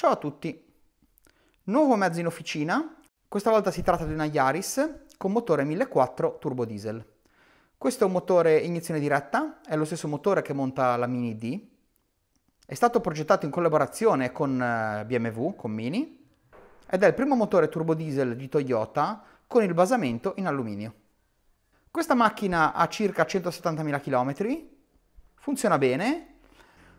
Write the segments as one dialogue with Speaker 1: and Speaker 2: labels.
Speaker 1: Ciao a tutti! Nuovo mezzo in officina, questa volta si tratta di una Yaris con motore 1.4 turbo diesel. Questo è un motore iniezione diretta, è lo stesso motore che monta la Mini D. È stato progettato in collaborazione con eh, BMW, con Mini, ed è il primo motore turbo diesel di Toyota con il basamento in alluminio. Questa macchina ha circa 170.000 km, funziona bene,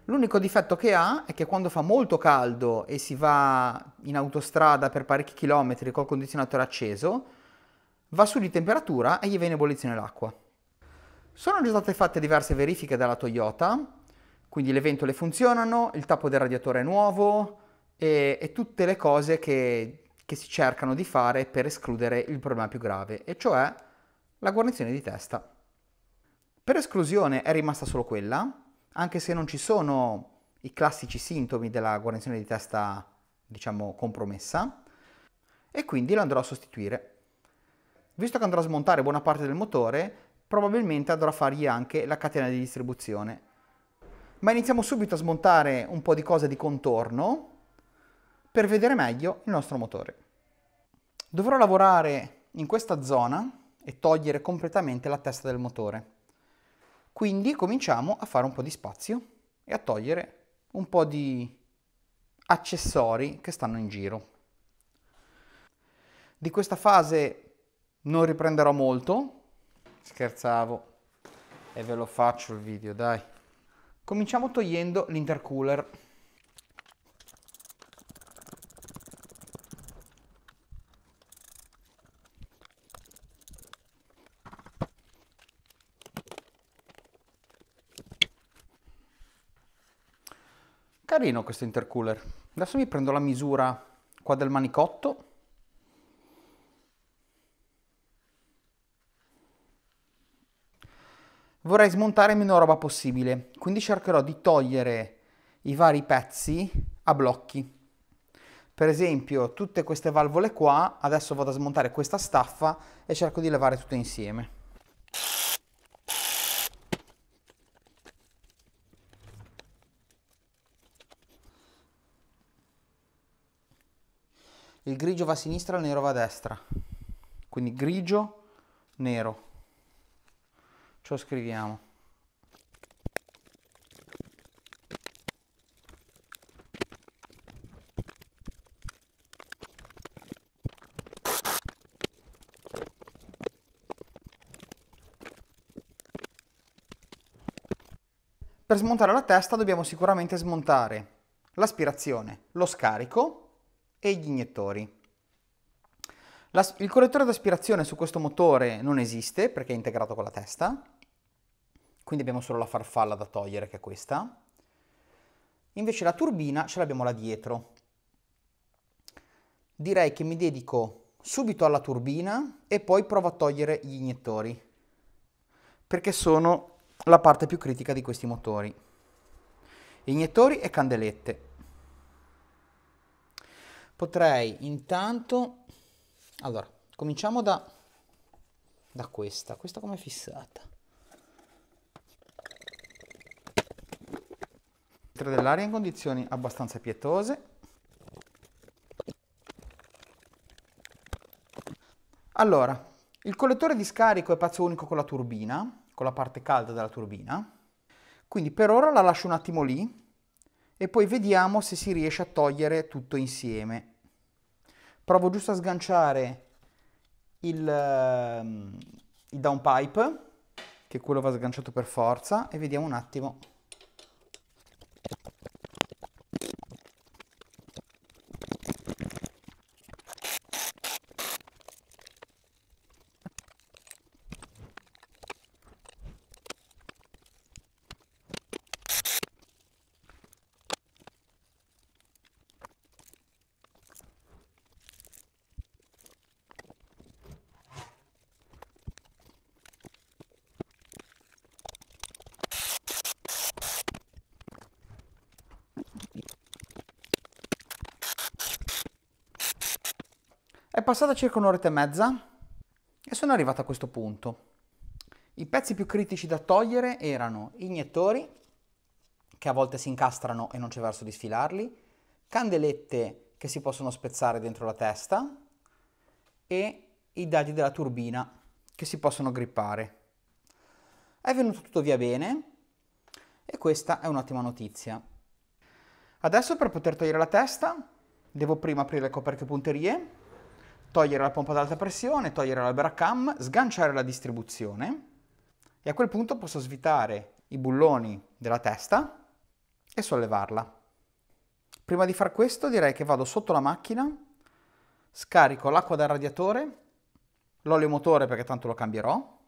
Speaker 1: L'unico difetto che ha è che quando fa molto caldo e si va in autostrada per parecchi chilometri col condizionatore acceso, va su di temperatura e gli viene ebollizione l'acqua. Sono state fatte diverse verifiche dalla Toyota, quindi le ventole funzionano, il tappo del radiatore è nuovo e, e tutte le cose che, che si cercano di fare per escludere il problema più grave, e cioè la guarnizione di testa. Per esclusione è rimasta solo quella, anche se non ci sono i classici sintomi della guarnizione di testa, diciamo, compromessa, e quindi lo andrò a sostituire. Visto che andrò a smontare buona parte del motore, probabilmente andrò a fargli anche la catena di distribuzione. Ma iniziamo subito a smontare un po' di cose di contorno per vedere meglio il nostro motore. Dovrò lavorare in questa zona e togliere completamente la testa del motore. Quindi cominciamo a fare un po' di spazio e a togliere un po' di accessori che stanno in giro. Di questa fase non riprenderò molto, scherzavo e ve lo faccio il video, dai. Cominciamo togliendo l'intercooler. Carino questo intercooler. Adesso mi prendo la misura qua del manicotto. Vorrei smontare meno roba possibile, quindi cercherò di togliere i vari pezzi a blocchi. Per esempio, tutte queste valvole qua, adesso vado a smontare questa staffa e cerco di levare tutte insieme. il grigio va a sinistra, il nero va a destra. Quindi grigio, nero. Ciò scriviamo. Per smontare la testa dobbiamo sicuramente smontare l'aspirazione, lo scarico e gli iniettori. La, il correttore d'aspirazione su questo motore non esiste perché è integrato con la testa, quindi abbiamo solo la farfalla da togliere che è questa. Invece la turbina ce l'abbiamo là dietro. Direi che mi dedico subito alla turbina e poi provo a togliere gli iniettori perché sono la parte più critica di questi motori. Iniettori e candelette potrei intanto... Allora, cominciamo da, da questa. Questa come fissata? Filtro dell'aria in condizioni abbastanza pietose. Allora, il collettore di scarico è pazzo unico con la turbina, con la parte calda della turbina. Quindi per ora la lascio un attimo lì e poi vediamo se si riesce a togliere tutto insieme provo giusto a sganciare il, ehm, il downpipe, che quello va sganciato per forza, e vediamo un attimo passata circa un'oretta e mezza e sono arrivato a questo punto. I pezzi più critici da togliere erano iniettori, che a volte si incastrano e non c'è verso di sfilarli, candelette che si possono spezzare dentro la testa e i dadi della turbina che si possono grippare. È venuto tutto via bene e questa è un'ottima notizia. Adesso per poter togliere la testa devo prima aprire le coperchio punterie togliere la pompa ad alta pressione, togliere la bracam, sganciare la distribuzione e a quel punto posso svitare i bulloni della testa e sollevarla. Prima di far questo direi che vado sotto la macchina, scarico l'acqua dal radiatore, l'olio motore perché tanto lo cambierò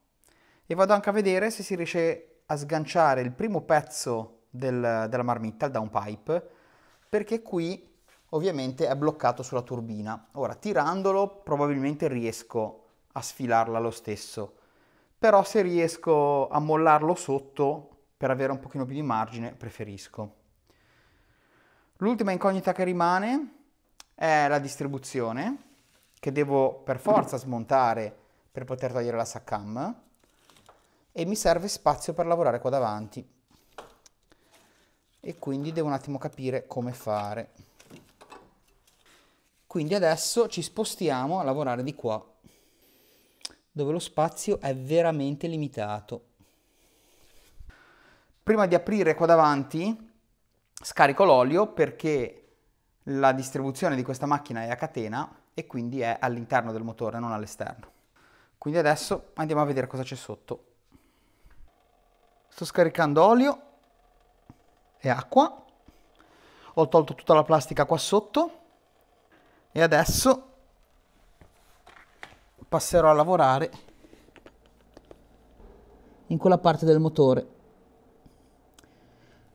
Speaker 1: e vado anche a vedere se si riesce a sganciare il primo pezzo del, della marmitta, il downpipe, perché qui ovviamente è bloccato sulla turbina. Ora, tirandolo probabilmente riesco a sfilarla lo stesso, però se riesco a mollarlo sotto per avere un pochino più di margine, preferisco. L'ultima incognita che rimane è la distribuzione, che devo per forza smontare per poter togliere la saccam, e mi serve spazio per lavorare qua davanti. E quindi devo un attimo capire come fare. Quindi adesso ci spostiamo a lavorare di qua, dove lo spazio è veramente limitato. Prima di aprire qua davanti scarico l'olio perché la distribuzione di questa macchina è a catena e quindi è all'interno del motore, non all'esterno. Quindi adesso andiamo a vedere cosa c'è sotto. Sto scaricando olio e acqua. Ho tolto tutta la plastica qua sotto e adesso passerò a lavorare in quella parte del motore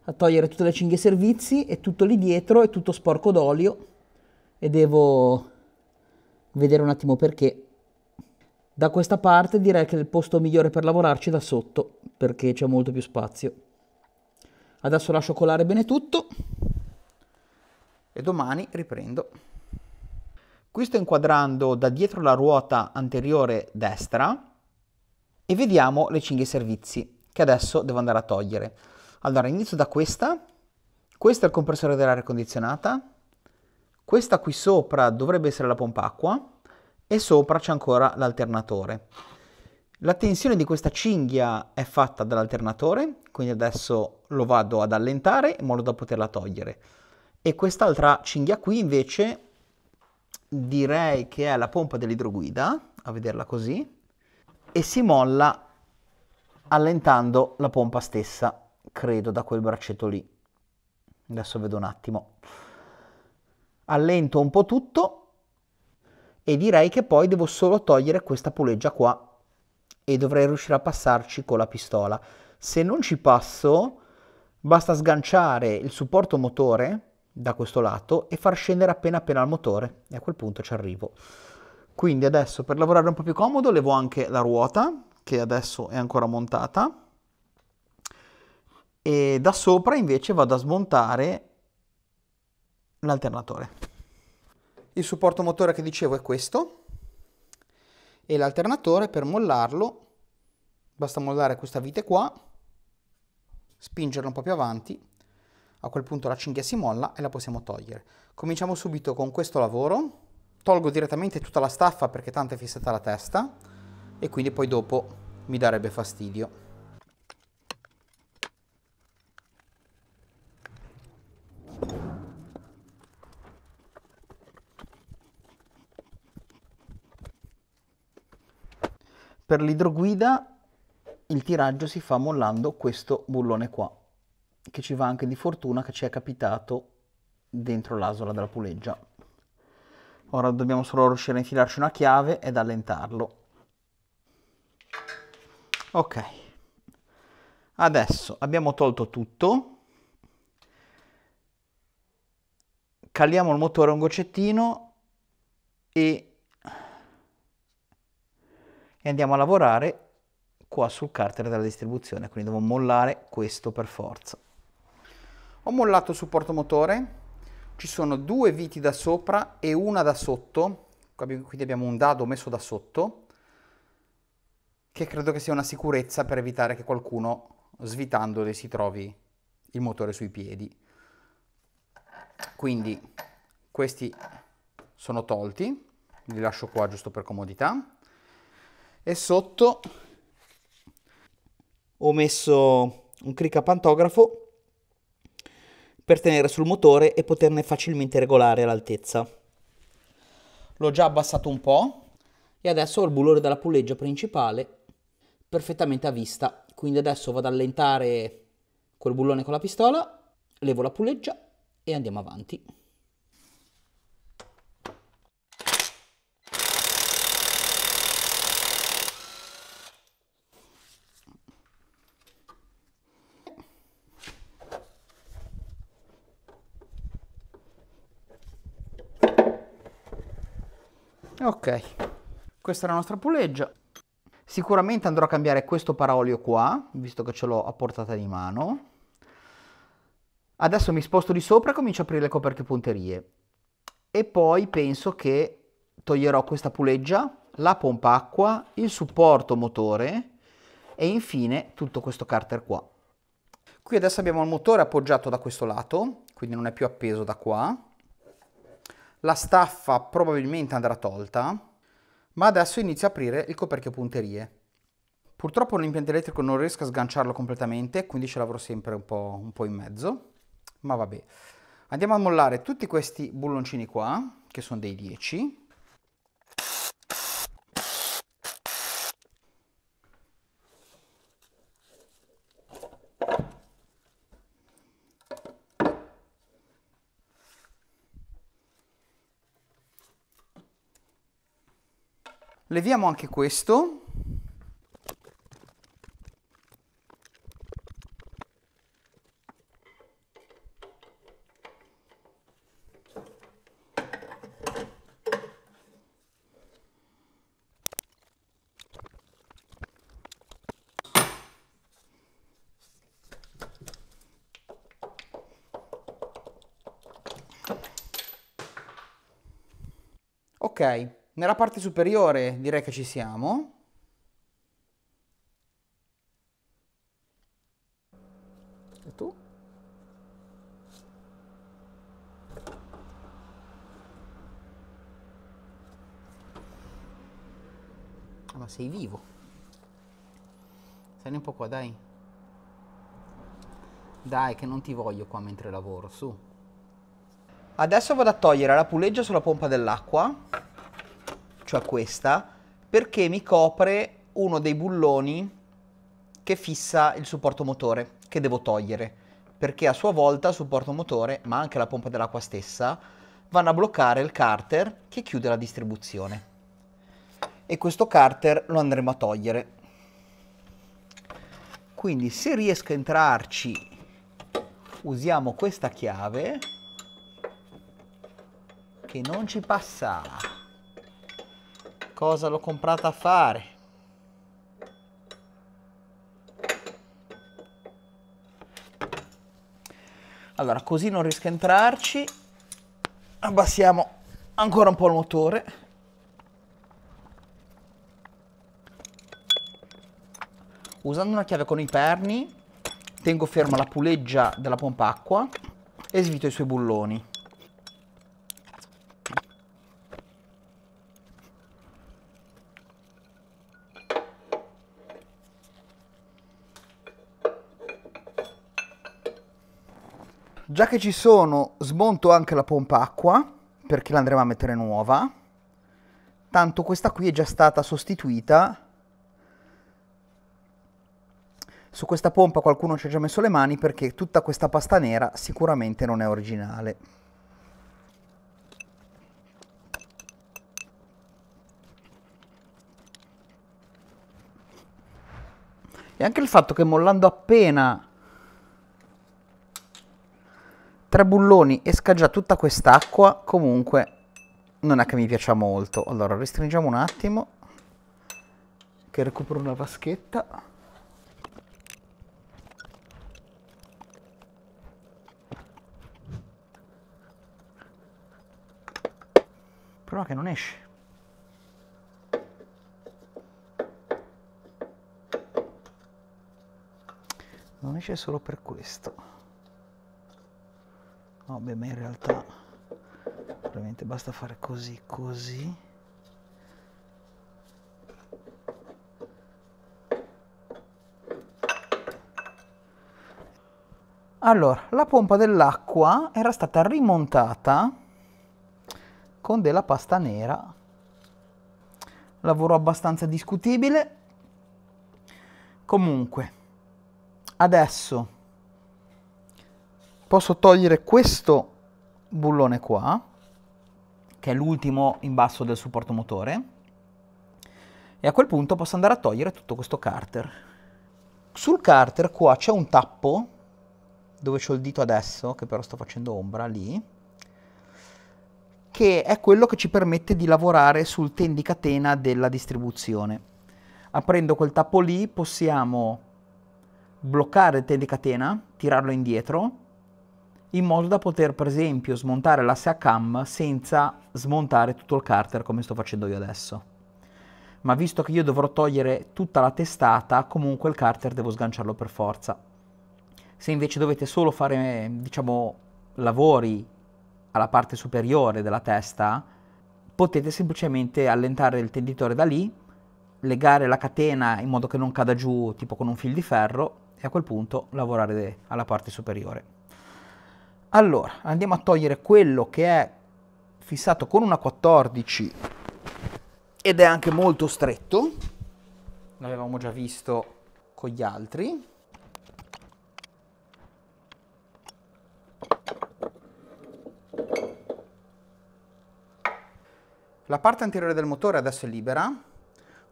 Speaker 1: a togliere tutte le cinghie servizi e tutto lì dietro è tutto sporco d'olio e devo vedere un attimo perché da questa parte direi che il posto migliore per lavorarci è da sotto perché c'è molto più spazio adesso lascio colare bene tutto e domani riprendo Qui sto inquadrando da dietro la ruota anteriore destra e vediamo le cinghie servizi che adesso devo andare a togliere. Allora inizio da questa, questo è il compressore dell'aria condizionata, questa qui sopra dovrebbe essere la pompa acqua e sopra c'è ancora l'alternatore. La tensione di questa cinghia è fatta dall'alternatore, quindi adesso lo vado ad allentare in modo da poterla togliere. E quest'altra cinghia qui invece direi che è la pompa dell'idroguida, a vederla così, e si molla allentando la pompa stessa, credo, da quel braccetto lì. Adesso vedo un attimo. Allento un po' tutto e direi che poi devo solo togliere questa puleggia qua e dovrei riuscire a passarci con la pistola. Se non ci passo, basta sganciare il supporto motore da questo lato e far scendere appena appena il motore e a quel punto ci arrivo. Quindi adesso per lavorare un po' più comodo levo anche la ruota che adesso è ancora montata e da sopra invece vado a smontare l'alternatore. Il supporto motore che dicevo è questo e l'alternatore per mollarlo basta mollare questa vite qua, spingerla un po' più avanti a quel punto la cinghia si molla e la possiamo togliere. Cominciamo subito con questo lavoro. Tolgo direttamente tutta la staffa perché tanto è fissata la testa e quindi poi dopo mi darebbe fastidio. Per l'idroguida il tiraggio si fa mollando questo bullone qua che ci va anche di fortuna che ci è capitato dentro l'asola della puleggia. Ora dobbiamo solo riuscire a infilarci una chiave ed allentarlo. Ok. Adesso abbiamo tolto tutto. Caliamo il motore un goccettino e, e andiamo a lavorare qua sul carter della distribuzione. Quindi devo mollare questo per forza. Ho mollato il supporto motore, ci sono due viti da sopra e una da sotto, quindi abbiamo un dado messo da sotto, che credo che sia una sicurezza per evitare che qualcuno svitandole si trovi il motore sui piedi. Quindi questi sono tolti, li lascio qua giusto per comodità e sotto ho messo un pantografo per tenere sul motore e poterne facilmente regolare l'altezza. L'ho già abbassato un po' e adesso ho il bullone della puleggia principale perfettamente a vista. Quindi adesso vado ad allentare quel bullone con la pistola, levo la puleggia e andiamo avanti. ok questa è la nostra puleggia sicuramente andrò a cambiare questo paraolio qua visto che ce l'ho a portata di mano adesso mi sposto di sopra e comincio a aprire le coperchie punterie e poi penso che toglierò questa puleggia la pompa acqua il supporto motore e infine tutto questo carter qua qui adesso abbiamo il motore appoggiato da questo lato quindi non è più appeso da qua la staffa probabilmente andrà tolta, ma adesso inizio a aprire il coperchio punterie. Purtroppo l'impianto elettrico non riesco a sganciarlo completamente, quindi ce l'avrò sempre un po', un po' in mezzo, ma vabbè. Andiamo a mollare tutti questi bulloncini qua, che sono dei 10, Leviamo anche questo. Ok. Nella parte superiore direi che ci siamo. E tu? ma sei vivo. Stai un po' qua, dai. Dai, che non ti voglio qua mentre lavoro, su. Adesso vado a togliere la puleggia sulla pompa dell'acqua cioè questa, perché mi copre uno dei bulloni che fissa il supporto motore, che devo togliere, perché a sua volta il supporto motore, ma anche la pompa dell'acqua stessa, vanno a bloccare il carter che chiude la distribuzione. E questo carter lo andremo a togliere. Quindi se riesco a entrarci, usiamo questa chiave che non ci passa cosa l'ho comprata a fare? Allora, così non riesco a entrarci. Abbassiamo ancora un po' il motore. Usando una chiave con i perni, tengo ferma la puleggia della pompa acqua e svito i suoi bulloni. Già che ci sono, smonto anche la pompa acqua, perché la andremo a mettere nuova. Tanto questa qui è già stata sostituita. Su questa pompa qualcuno ci ha già messo le mani perché tutta questa pasta nera sicuramente non è originale. E anche il fatto che mollando appena Tre bulloni e scaggia tutta quest'acqua comunque non è che mi piaccia molto. Allora restringiamo un attimo che recupero una vaschetta. Prova che non esce. Non esce solo per questo vabbè ma in realtà veramente basta fare così così allora la pompa dell'acqua era stata rimontata con della pasta nera lavoro abbastanza discutibile comunque adesso posso togliere questo bullone qua, che è l'ultimo in basso del supporto motore, e a quel punto posso andare a togliere tutto questo carter. Sul carter qua c'è un tappo, dove ho il dito adesso, che però sto facendo ombra lì, che è quello che ci permette di lavorare sul tendicatena della distribuzione. Aprendo quel tappo lì possiamo bloccare il tendicatena, tirarlo indietro, in modo da poter per esempio smontare l'asse a cam senza smontare tutto il carter come sto facendo io adesso. Ma visto che io dovrò togliere tutta la testata, comunque il carter devo sganciarlo per forza. Se invece dovete solo fare, diciamo, lavori alla parte superiore della testa, potete semplicemente allentare il tenditore da lì, legare la catena in modo che non cada giù tipo con un fil di ferro e a quel punto lavorare alla parte superiore. Allora, andiamo a togliere quello che è fissato con una 14 ed è anche molto stretto. L'avevamo già visto con gli altri. La parte anteriore del motore adesso è libera.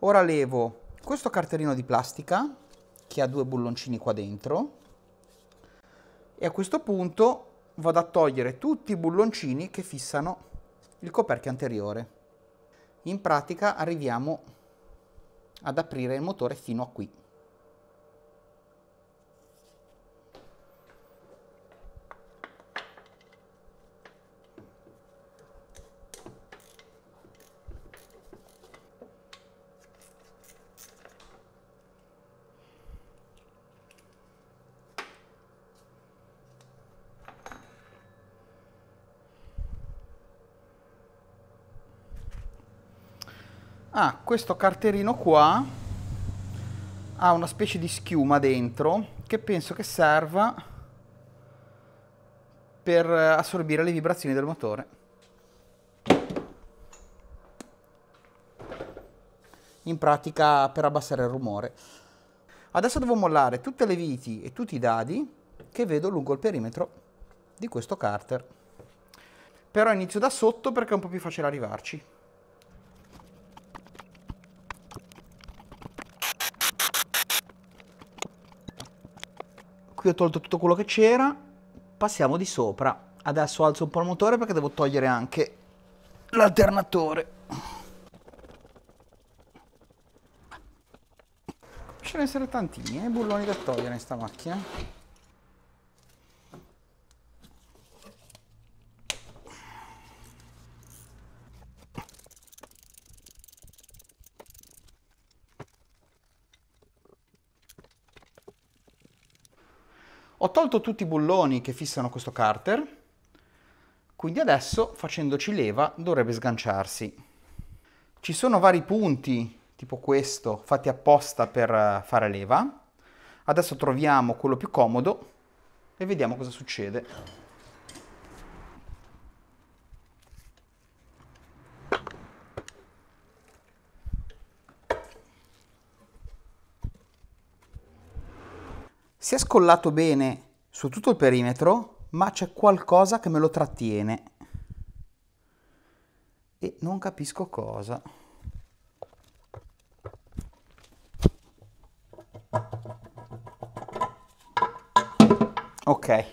Speaker 1: Ora levo questo cartellino di plastica che ha due bulloncini qua dentro e a questo punto vado a togliere tutti i bulloncini che fissano il coperchio anteriore. In pratica arriviamo ad aprire il motore fino a qui. Ah, questo carterino qua ha una specie di schiuma dentro che penso che serva per assorbire le vibrazioni del motore. In pratica per abbassare il rumore. Adesso devo mollare tutte le viti e tutti i dadi che vedo lungo il perimetro di questo carter. Però inizio da sotto perché è un po' più facile arrivarci. qui ho tolto tutto quello che c'era, passiamo di sopra. Adesso alzo un po' il motore perché devo togliere anche l'alternatore. Ce ne sono tantini, eh, bulloni da togliere in sta macchina. Ho tolto tutti i bulloni che fissano questo carter, quindi adesso facendoci leva dovrebbe sganciarsi. Ci sono vari punti, tipo questo, fatti apposta per eh, fare leva. Adesso troviamo quello più comodo e vediamo cosa succede. Si è scollato bene su tutto il perimetro, ma c'è qualcosa che me lo trattiene. E non capisco cosa. Ok.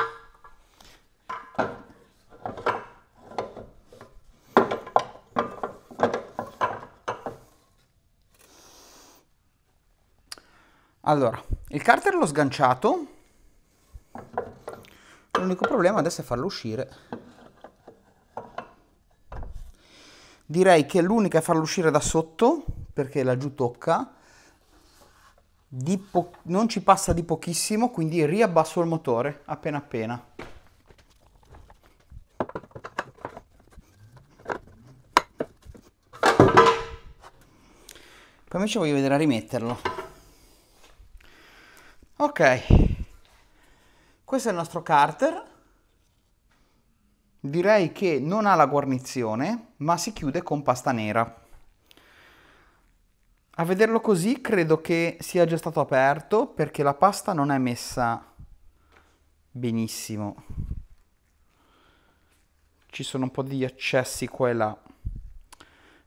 Speaker 1: Allora, il carter l'ho sganciato. L'unico problema adesso è farlo uscire. Direi che l'unica è farlo uscire da sotto, perché laggiù tocca. non ci passa di pochissimo, quindi riabbasso il motore appena appena. Poi invece voglio vedere a rimetterlo. Ok, questo è il nostro carter. Direi che non ha la guarnizione, ma si chiude con pasta nera. A vederlo così credo che sia già stato aperto perché la pasta non è messa benissimo. Ci sono un po' di accessi qua e là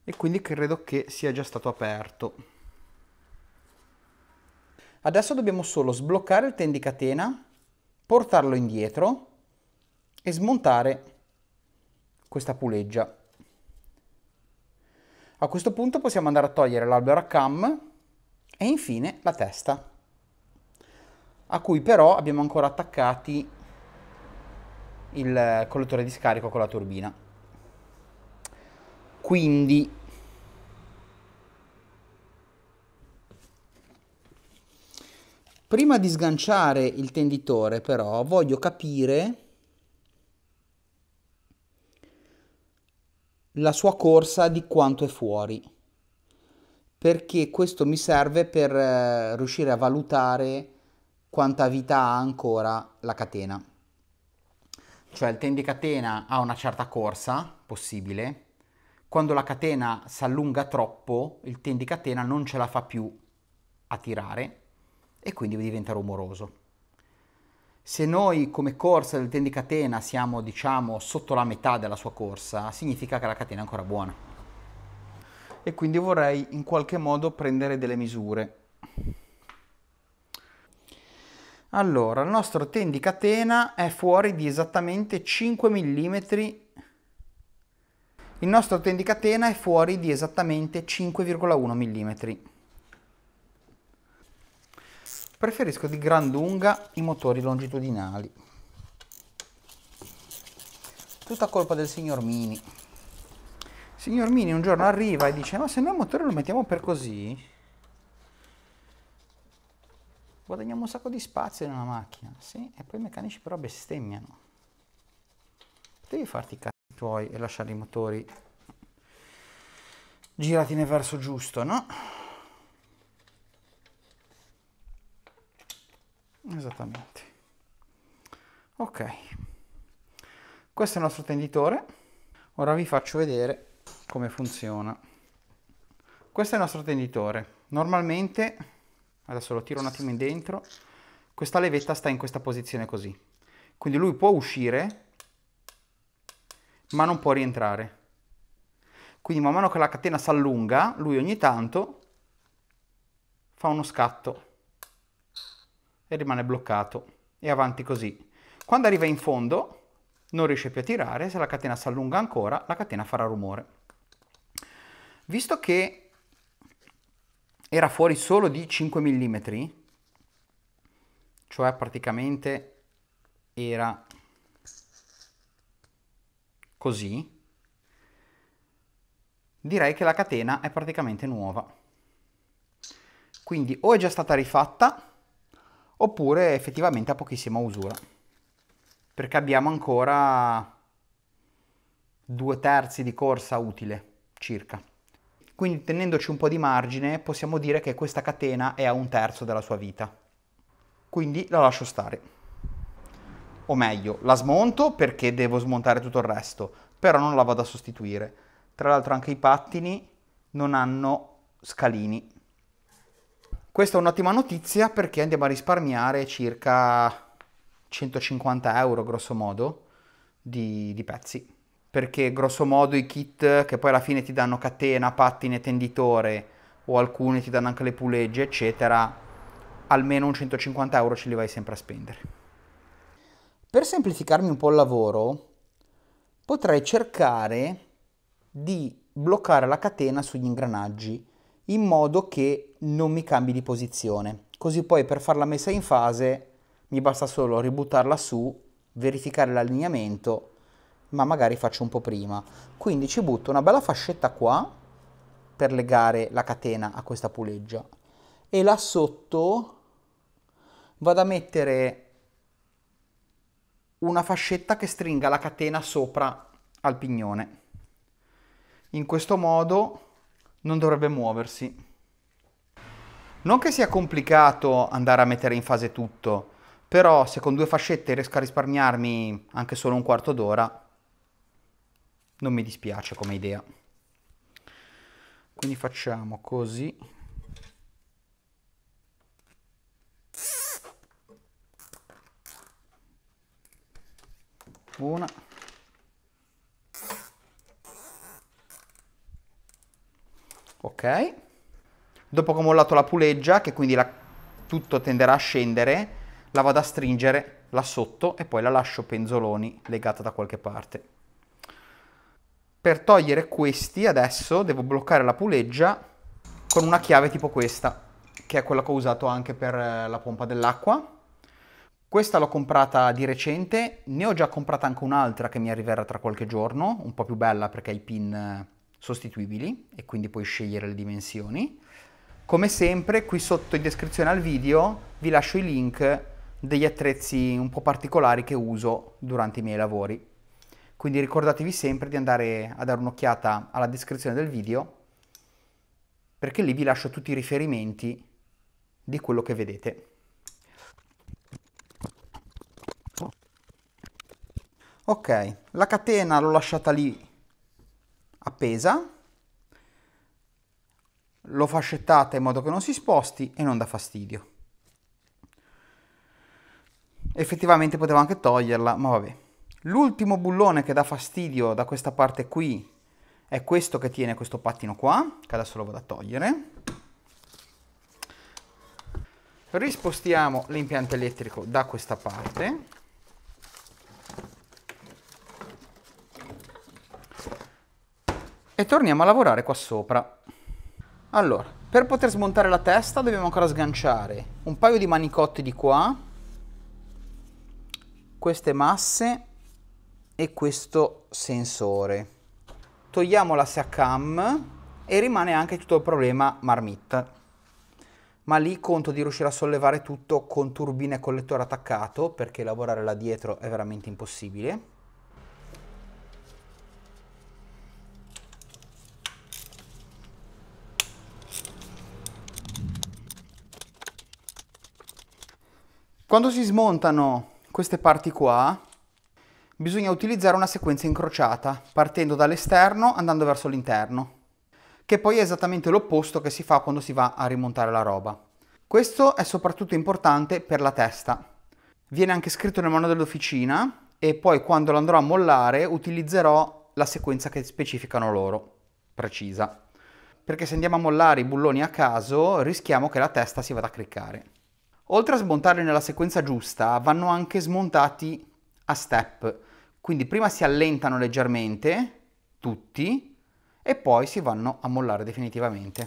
Speaker 1: e quindi credo che sia già stato aperto. Adesso dobbiamo solo sbloccare il tendicatena, portarlo indietro e smontare questa puleggia. A questo punto possiamo andare a togliere l'albero a cam e infine la testa, a cui però abbiamo ancora attaccati il collettore di scarico con la turbina. Quindi Prima di sganciare il tenditore però voglio capire la sua corsa di quanto è fuori perché questo mi serve per eh, riuscire a valutare quanta vita ha ancora la catena. Cioè il tendicatena ha una certa corsa possibile, quando la catena si allunga troppo il tendicatena non ce la fa più a tirare e quindi diventa rumoroso. Se noi come corsa del tendicatena siamo diciamo sotto la metà della sua corsa, significa che la catena è ancora buona. E quindi vorrei in qualche modo prendere delle misure. Allora, il nostro tendicatena è fuori di esattamente 5 mm. Il nostro tendicatena è fuori di esattamente 5,1 mm preferisco di gran lunga i motori longitudinali. Tutta colpa del signor Mini. Signor Mini un giorno arriva e dice ma se noi il motore lo mettiamo per così guadagniamo un sacco di spazio in una macchina, sì, e poi i meccanici però bestemmiano. Devi farti i cazzi tuoi e lasciare i motori girati nel verso giusto, no? esattamente ok questo è il nostro tenditore ora vi faccio vedere come funziona questo è il nostro tenditore normalmente adesso lo tiro un attimo in dentro questa levetta sta in questa posizione così quindi lui può uscire ma non può rientrare quindi man mano che la catena si allunga lui ogni tanto fa uno scatto e rimane bloccato e avanti così. Quando arriva in fondo non riesce più a tirare, se la catena si allunga ancora la catena farà rumore. Visto che era fuori solo di 5 mm, cioè praticamente era così, direi che la catena è praticamente nuova. Quindi o è già stata rifatta oppure effettivamente a pochissima usura perché abbiamo ancora due terzi di corsa utile circa quindi tenendoci un po' di margine possiamo dire che questa catena è a un terzo della sua vita quindi la lascio stare o meglio la smonto perché devo smontare tutto il resto però non la vado a sostituire tra l'altro anche i pattini non hanno scalini questa è un'ottima notizia perché andiamo a risparmiare circa 150 euro grosso modo di, di pezzi perché grosso modo i kit che poi alla fine ti danno catena, pattine, tenditore o alcuni ti danno anche le pulegge eccetera almeno un 150 euro ce li vai sempre a spendere. Per semplificarmi un po' il lavoro potrei cercare di bloccare la catena sugli ingranaggi in modo che non mi cambi di posizione. Così poi per fare la messa in fase mi basta solo ributtarla su, verificare l'allineamento, ma magari faccio un po' prima. Quindi ci butto una bella fascetta qua per legare la catena a questa puleggia e là sotto vado a mettere una fascetta che stringa la catena sopra al pignone. In questo modo non dovrebbe muoversi. Non che sia complicato andare a mettere in fase tutto, però se con due fascette riesco a risparmiarmi anche solo un quarto d'ora, non mi dispiace come idea. Quindi facciamo così. Una. Ok. Dopo che ho mollato la puleggia, che quindi la, tutto tenderà a scendere, la vado a stringere là sotto e poi la lascio penzoloni legata da qualche parte. Per togliere questi adesso devo bloccare la puleggia con una chiave tipo questa, che è quella che ho usato anche per eh, la pompa dell'acqua. Questa l'ho comprata di recente, ne ho già comprata anche un'altra che mi arriverà tra qualche giorno, un po' più bella perché ha i pin eh, sostituibili e quindi puoi scegliere le dimensioni. Come sempre qui sotto in descrizione al video vi lascio i link degli attrezzi un po' particolari che uso durante i miei lavori. Quindi ricordatevi sempre di andare a dare un'occhiata alla descrizione del video perché lì vi lascio tutti i riferimenti di quello che vedete. Ok, la catena l'ho lasciata lì appesa lo fascettate in modo che non si sposti e non dà fastidio. Effettivamente potevo anche toglierla, ma vabbè. L'ultimo bullone che dà fastidio da questa parte qui è questo che tiene questo pattino qua, che adesso lo vado a togliere. Rispostiamo l'impianto elettrico da questa parte. E torniamo a lavorare qua sopra. Allora, per poter smontare la testa dobbiamo ancora sganciare un paio di manicotti di qua, queste masse e questo sensore. Togliamo la SEACAM e rimane anche tutto il problema marmitta. Ma lì conto di riuscire a sollevare tutto con turbine e collettore attaccato perché lavorare là dietro è veramente impossibile. Quando si smontano queste parti qua, bisogna utilizzare una sequenza incrociata, partendo dall'esterno andando verso l'interno, che poi è esattamente l'opposto che si fa quando si va a rimontare la roba. Questo è soprattutto importante per la testa. Viene anche scritto nel manuale dell'officina e poi quando lo andrò a mollare utilizzerò la sequenza che specificano loro, precisa. Perché se andiamo a mollare i bulloni a caso rischiamo che la testa si vada a cliccare. Oltre a smontarli nella sequenza giusta, vanno anche smontati a step. Quindi prima si allentano leggermente, tutti, e poi si vanno a mollare definitivamente.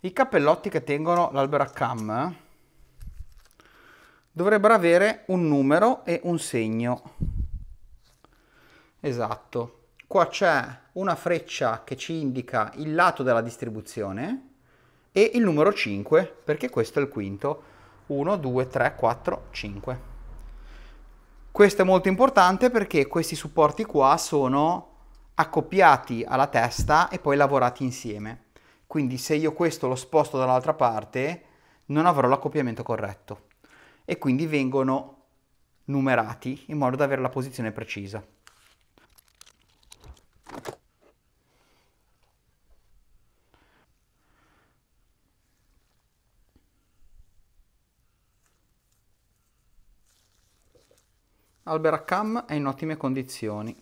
Speaker 1: I cappellotti che tengono l'albero a cam dovrebbero avere un numero e un segno. Esatto qua c'è una freccia che ci indica il lato della distribuzione e il numero 5 perché questo è il quinto 1 2 3 4 5 questo è molto importante perché questi supporti qua sono accoppiati alla testa e poi lavorati insieme quindi se io questo lo sposto dall'altra parte non avrò l'accoppiamento corretto e quindi vengono numerati in modo da avere la posizione precisa Alberacam è in ottime condizioni.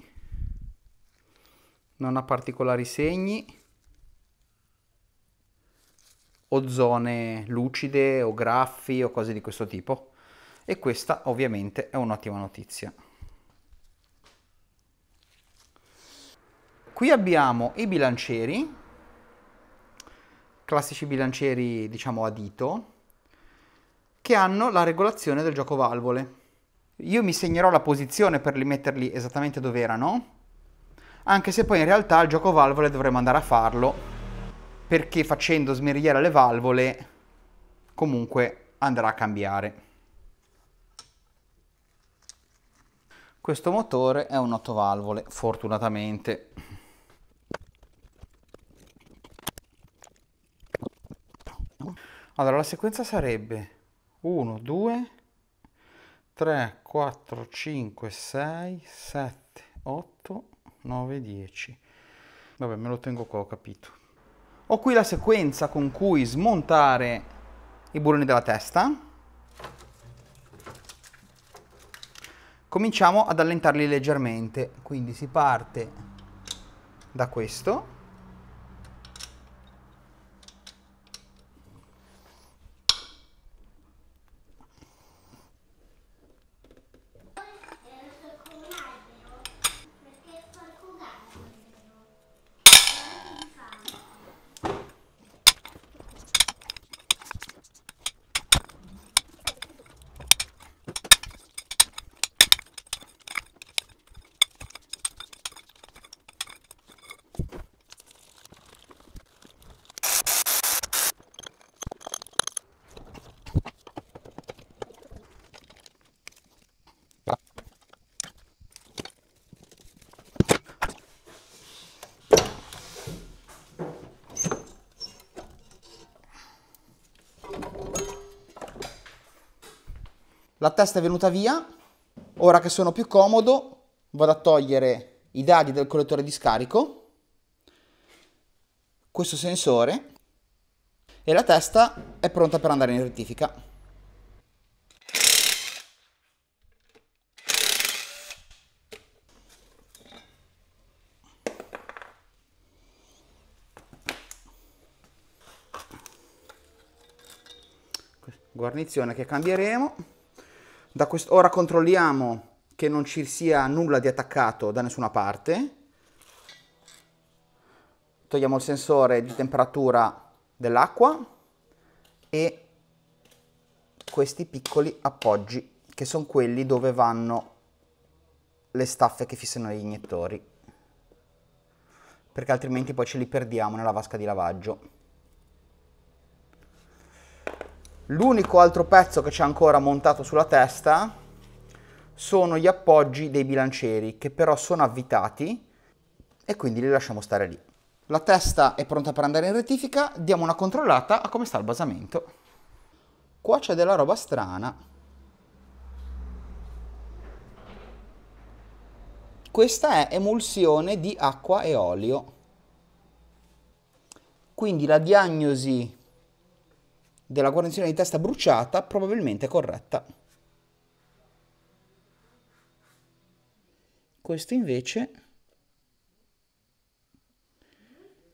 Speaker 1: Non ha particolari segni o zone lucide o graffi o cose di questo tipo. E questa ovviamente è un'ottima notizia. Qui abbiamo i bilancieri, classici bilancieri diciamo a dito, che hanno la regolazione del gioco valvole io mi segnerò la posizione per rimetterli esattamente dove erano, anche se poi in realtà il gioco valvole dovremmo andare a farlo, perché facendo smerigliare le valvole comunque andrà a cambiare. Questo motore è un 8 valvole, fortunatamente. Allora, la sequenza sarebbe 1, 2, 3, 4, 5, 6, 7, 8, 9, 10. Vabbè, me lo tengo qua, ho capito. Ho qui la sequenza con cui smontare i burroni della testa. Cominciamo ad allentarli leggermente, quindi si parte da questo testa è venuta via, ora che sono più comodo vado a togliere i dadi del collettore di scarico, questo sensore e la testa è pronta per andare in rettifica. Guarnizione che cambieremo ora controlliamo che non ci sia nulla di attaccato da nessuna parte. Togliamo il sensore di temperatura dell'acqua e questi piccoli appoggi che sono quelli dove vanno le staffe che fissano gli iniettori perché altrimenti poi ce li perdiamo nella vasca di lavaggio. L'unico altro pezzo che c'è ancora montato sulla testa sono gli appoggi dei bilancieri che però sono avvitati e quindi li lasciamo stare lì. La testa è pronta per andare in rettifica, diamo una controllata a come sta il basamento. Qua c'è della roba strana. Questa è emulsione di acqua e olio. Quindi la diagnosi della guarnizione di testa bruciata probabilmente corretta. Questo invece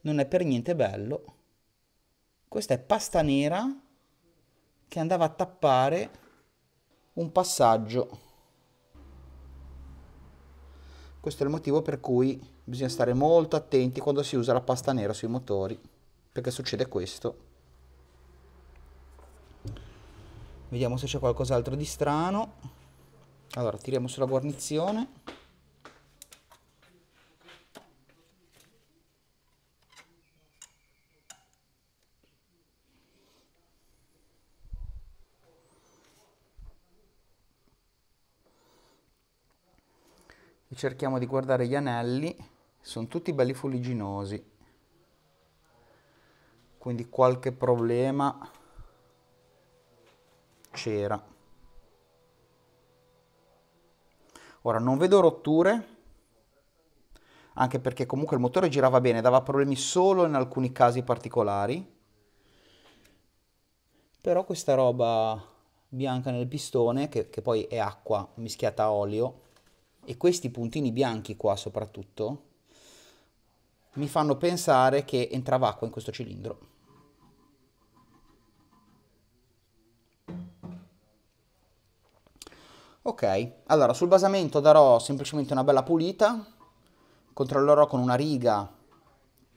Speaker 1: non è per niente bello. Questa è pasta nera che andava a tappare un passaggio. Questo è il motivo per cui bisogna stare molto attenti quando si usa la pasta nera sui motori, perché succede questo. Vediamo se c'è qualcos'altro di strano. Allora, tiriamo sulla guarnizione. E cerchiamo di guardare gli anelli, sono tutti belli fuliginosi. Quindi qualche problema cera. Ora non vedo rotture, anche perché comunque il motore girava bene, dava problemi solo in alcuni casi particolari. Però questa roba bianca nel pistone, che, che poi è acqua mischiata a olio, e questi puntini bianchi qua soprattutto, mi fanno pensare che entrava acqua in questo cilindro. Ok, allora sul basamento darò semplicemente una bella pulita, controllerò con una riga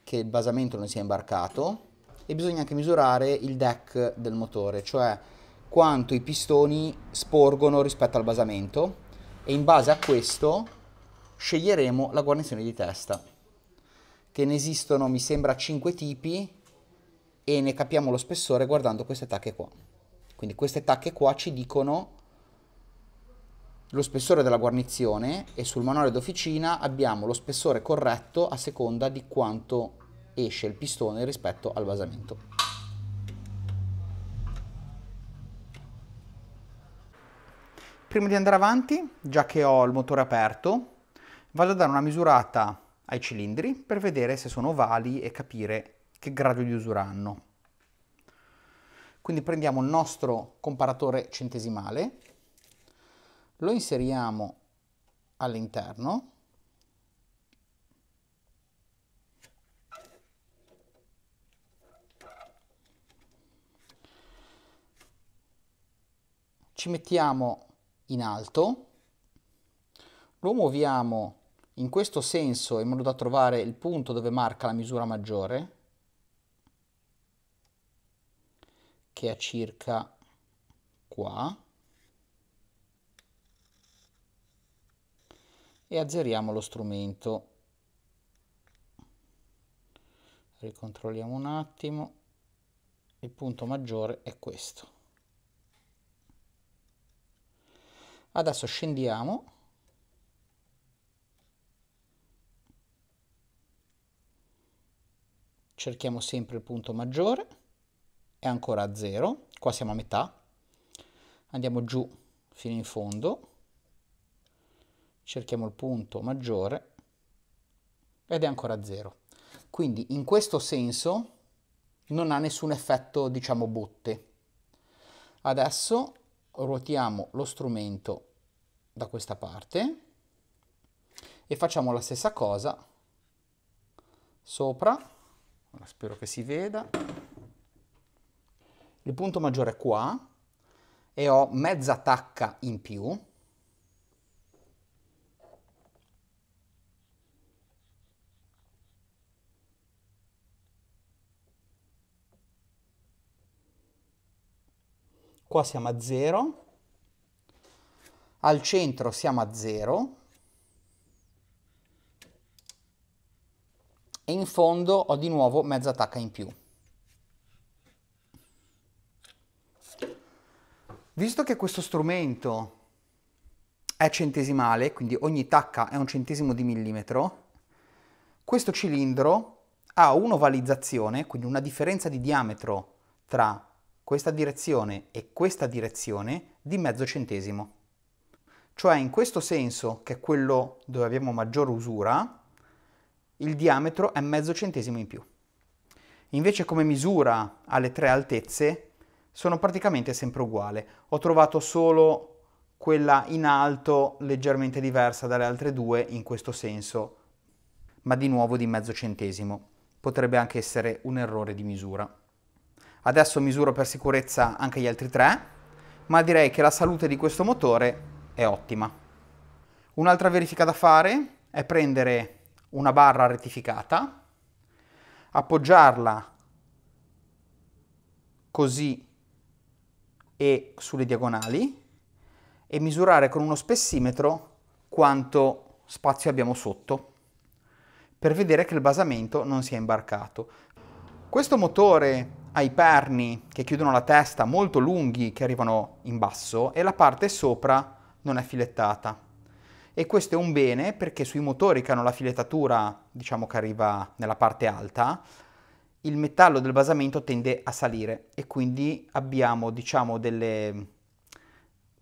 Speaker 1: che il basamento non sia imbarcato e bisogna anche misurare il deck del motore, cioè quanto i pistoni sporgono rispetto al basamento e in base a questo sceglieremo la guarnizione di testa, che ne esistono mi sembra 5 tipi e ne capiamo lo spessore guardando queste tacche qua. Quindi queste tacche qua ci dicono lo spessore della guarnizione e sul manuale d'officina abbiamo lo spessore corretto a seconda di quanto esce il pistone rispetto al basamento. Prima di andare avanti, già che ho il motore aperto, vado a dare una misurata ai cilindri per vedere se sono ovali e capire che grado di usura hanno. Quindi prendiamo il nostro comparatore centesimale lo inseriamo all'interno ci mettiamo in alto lo muoviamo in questo senso in modo da trovare il punto dove marca la misura maggiore che è circa qua e azzeriamo lo strumento. Ricontrolliamo un attimo. Il punto maggiore è questo. Adesso scendiamo. Cerchiamo sempre il punto maggiore. È ancora a 0. Qua siamo a metà. Andiamo giù fino in fondo cerchiamo il punto maggiore ed è ancora 0. Quindi in questo senso non ha nessun effetto, diciamo, botte. Adesso ruotiamo lo strumento da questa parte e facciamo la stessa cosa sopra, spero che si veda, il punto maggiore è qua e ho mezza tacca in più qua siamo a 0, al centro siamo a 0 e in fondo ho di nuovo mezza tacca in più. Visto che questo strumento è centesimale, quindi ogni tacca è un centesimo di millimetro, questo cilindro ha un'ovalizzazione, quindi una differenza di diametro tra questa direzione e questa direzione di mezzo centesimo. Cioè in questo senso, che è quello dove abbiamo maggior usura, il diametro è mezzo centesimo in più. Invece come misura alle tre altezze sono praticamente sempre uguali. Ho trovato solo quella in alto leggermente diversa dalle altre due in questo senso, ma di nuovo di mezzo centesimo. Potrebbe anche essere un errore di misura. Adesso misuro per sicurezza anche gli altri tre, ma direi che la salute di questo motore è ottima. Un'altra verifica da fare è prendere una barra rettificata, appoggiarla così e sulle diagonali e misurare con uno spessimetro quanto spazio abbiamo sotto per vedere che il basamento non sia imbarcato. Questo motore ha i perni che chiudono la testa molto lunghi che arrivano in basso e la parte sopra non è filettata. E questo è un bene perché sui motori che hanno la filettatura, diciamo che arriva nella parte alta, il metallo del basamento tende a salire e quindi abbiamo diciamo delle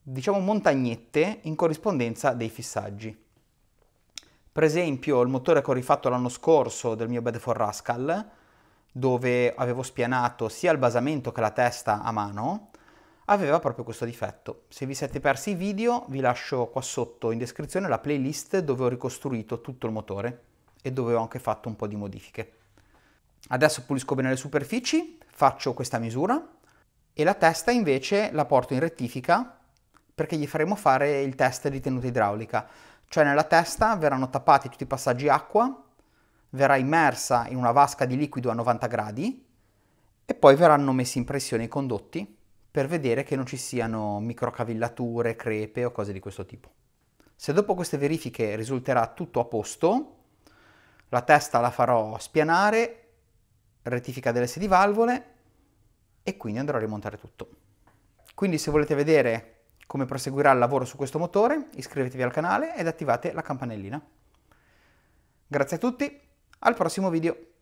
Speaker 1: diciamo montagnette in corrispondenza dei fissaggi. Per esempio il motore che ho rifatto l'anno scorso del mio Bedford Rascal dove avevo spianato sia il basamento che la testa a mano, aveva proprio questo difetto. Se vi siete persi i video, vi lascio qua sotto in descrizione la playlist dove ho ricostruito tutto il motore e dove ho anche fatto un po' di modifiche. Adesso pulisco bene le superfici, faccio questa misura e la testa invece la porto in rettifica perché gli faremo fare il test di tenuta idraulica. Cioè nella testa verranno tappati tutti i passaggi acqua verrà immersa in una vasca di liquido a 90 gradi e poi verranno messi in pressione i condotti per vedere che non ci siano microcavillature, crepe o cose di questo tipo. Se dopo queste verifiche risulterà tutto a posto, la testa la farò spianare, rettifica delle sedi valvole e quindi andrò a rimontare tutto. Quindi se volete vedere come proseguirà il lavoro su questo motore, iscrivetevi al canale ed attivate la campanellina. Grazie a tutti al prossimo video!